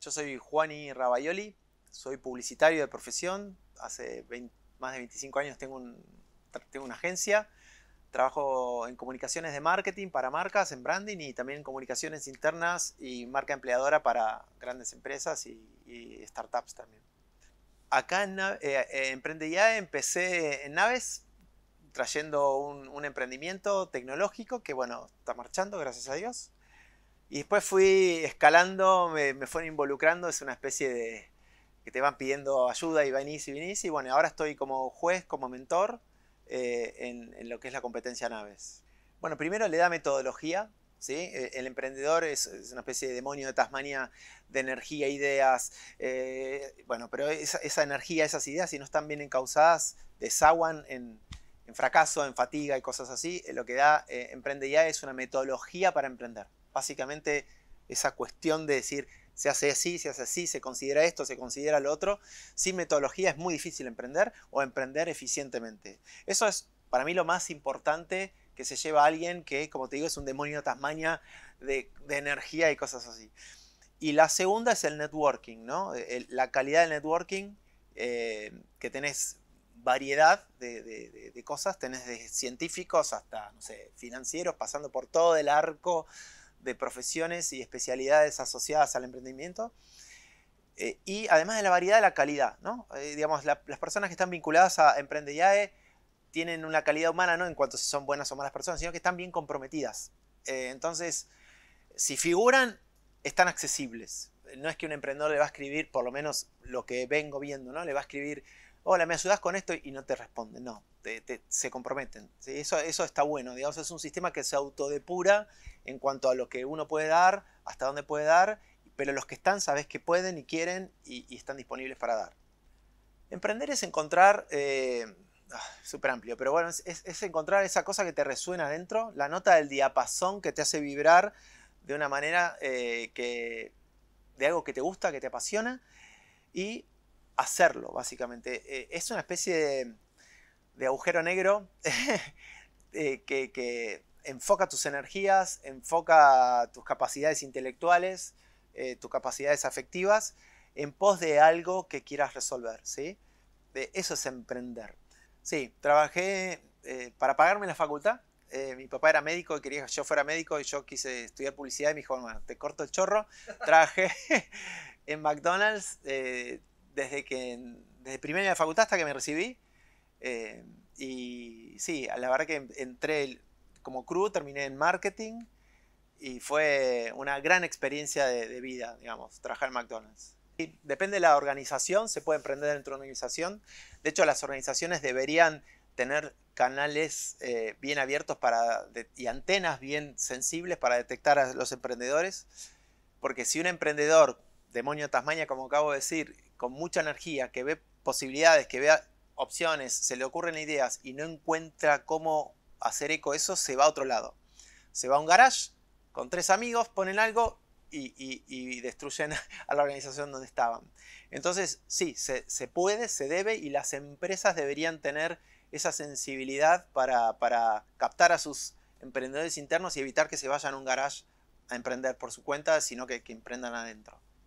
Yo soy Juani Rabaioli, soy publicitario de profesión. Hace más de 25 años tengo, una agencia. Trabajo en comunicaciones de marketing para marcas, en branding y también en comunicaciones internas y marca empleadora para grandes empresas y, startups también. Acá en, eh, eh empecé en Naves trayendo un, un emprendimiento tecnológico que, bueno, está marchando, gracias a Dios y después fui escalando, me, fueron involucrando, es una especie de que te van pidiendo ayuda y venís y venís. Y bueno, ahora estoy como juez, como mentor eh, en, lo que es la competencia naves. Bueno, primero le da metodología. ¿sí? Eh, el emprendedor es, una especie de demonio de Tasmania de energía, ideas. Eh, bueno, pero esa, energía, esas ideas, si no están bien encauzadas, desaguan en, fracaso, en fatiga y cosas así. Lo que da Emprende Ya es una metodología para emprender básicamente esa cuestión de decir, se hace así, se hace así, se considera esto, se considera lo otro. Sin metodología es muy difícil emprender o emprender eficientemente. Eso es para mí lo más importante que se lleva a alguien que, como te digo, es un demonio tasmaña de, de energía y cosas así. Y la segunda es el networking, ¿no? Eh, la calidad del networking, eh, que tenés variedad de, cosas, tenés de científicos hasta, no sé, financieros, pasando por todo el arco de profesiones y especialidades asociadas al emprendimiento. Eh, y además de la variedad de la calidad, eh, digamos, las personas que están vinculadas a Emprendeyae tienen una calidad humana, no en cuanto si son buenas o malas personas, sino que están bien comprometidas. Eh, entonces, si figuran, están accesibles. No es que un emprendedor le va a escribir, por lo menos lo que vengo viendo, ¿no? Le va a escribir hola, ¿me ayudas con esto? Y no te responden, no, se comprometen. Eso, está bueno, digamos, es un sistema que se autodepura en cuanto a lo que uno puede dar, hasta dónde puede dar, pero los que están sabes que pueden y quieren y, están disponibles para dar. Emprender es encontrar, eh, ah, súper amplio, pero bueno, es, encontrar esa cosa que te resuena dentro, la nota del diapasón que te hace vibrar de una manera eh, que de algo que te gusta, que te apasiona y hacerlo, básicamente. Eh, es una especie de, agujero negro eh, que, enfoca tus energías, enfoca tus capacidades intelectuales, eh, tus capacidades afectivas, en pos de algo que quieras resolver, ¿sí? eso es emprender. Sí, trabajé para pagarme la facultad. mi papá era médico y quería que yo fuera médico y yo quise estudiar publicidad y me dijo, bueno, te corto el chorro. Trabajé en McDonald's, desde que desde primer año de facultad hasta que me recibí. Eh, y sí, la verdad que entré como crew, terminé en marketing y fue una gran experiencia de, vida, digamos, trabajar en McDonald's. Y depende de la organización, se puede emprender dentro de una organización. De hecho, las organizaciones deberían tener canales eh, bien abiertos para, y antenas bien sensibles para detectar a los emprendedores, porque si un emprendedor demonio Tasmania, como acabo de decir, con mucha energía, que ve posibilidades, que ve opciones, se le ocurren ideas y no encuentra cómo hacer eco eso, se va a otro lado. Se va a un garage con tres amigos, ponen algo y, destruyen a la organización donde estaban. Entonces, sí, se, puede, se debe y las empresas deberían tener esa sensibilidad para, captar a sus emprendedores internos y evitar que se vayan a un garage a emprender por su cuenta, sino que, que emprendan adentro.